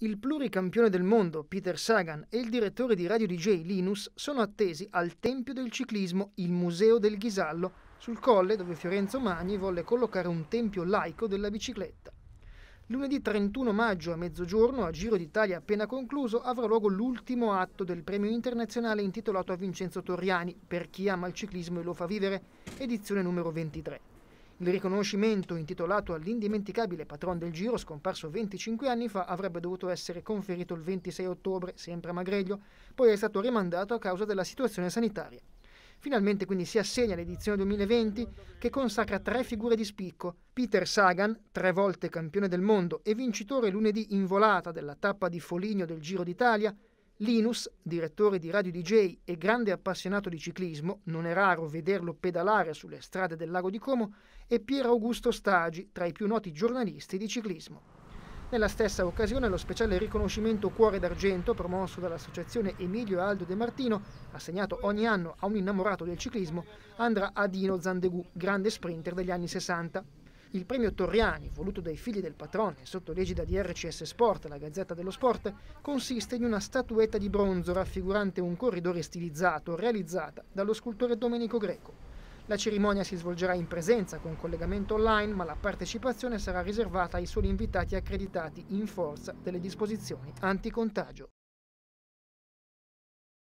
Il pluricampione del mondo Peter Sagan e il direttore di Radio DJ Linus sono attesi al Tempio del Ciclismo, il Museo del Ghisallo, sul colle dove Fiorenzo Magni volle collocare un tempio laico della bicicletta. Lunedì 31 maggio a mezzogiorno, a Giro d'Italia appena concluso, avrà luogo l'ultimo atto del premio internazionale intitolato a Vincenzo Torriani, per chi ama il ciclismo e lo fa vivere, edizione numero 23. Il riconoscimento intitolato all'indimenticabile patron del Giro, scomparso 25 anni fa, avrebbe dovuto essere conferito il 26 ottobre, sempre a Magreglio, poi è stato rimandato a causa della situazione sanitaria. Finalmente quindi si assegna l'edizione 2020 che consacra tre figure di spicco. Peter Sagan, tre volte campione del mondo e vincitore lunedì in volata della tappa di Foligno del Giro d'Italia, Linus, direttore di Radio DJ e grande appassionato di ciclismo, non è raro vederlo pedalare sulle strade del lago di Como, e Pier Augusto Stagi, tra i più noti giornalisti di ciclismo. Nella stessa occasione lo speciale riconoscimento Cuore d'Argento, promosso dall'associazione Emilio Aldo De Martino, assegnato ogni anno a un innamorato del ciclismo, andrà a Dino Zandegu, grande sprinter degli anni 60. Il premio Torriani, voluto dai figli del patrone sotto l'egida di RCS Sport, la Gazzetta dello Sport, consiste in una statuetta di bronzo raffigurante un corridore stilizzato realizzata dallo scultore Domenico Greco. La cerimonia si svolgerà in presenza con collegamento online, ma la partecipazione sarà riservata ai soli invitati accreditati in forza delle disposizioni anticontagio.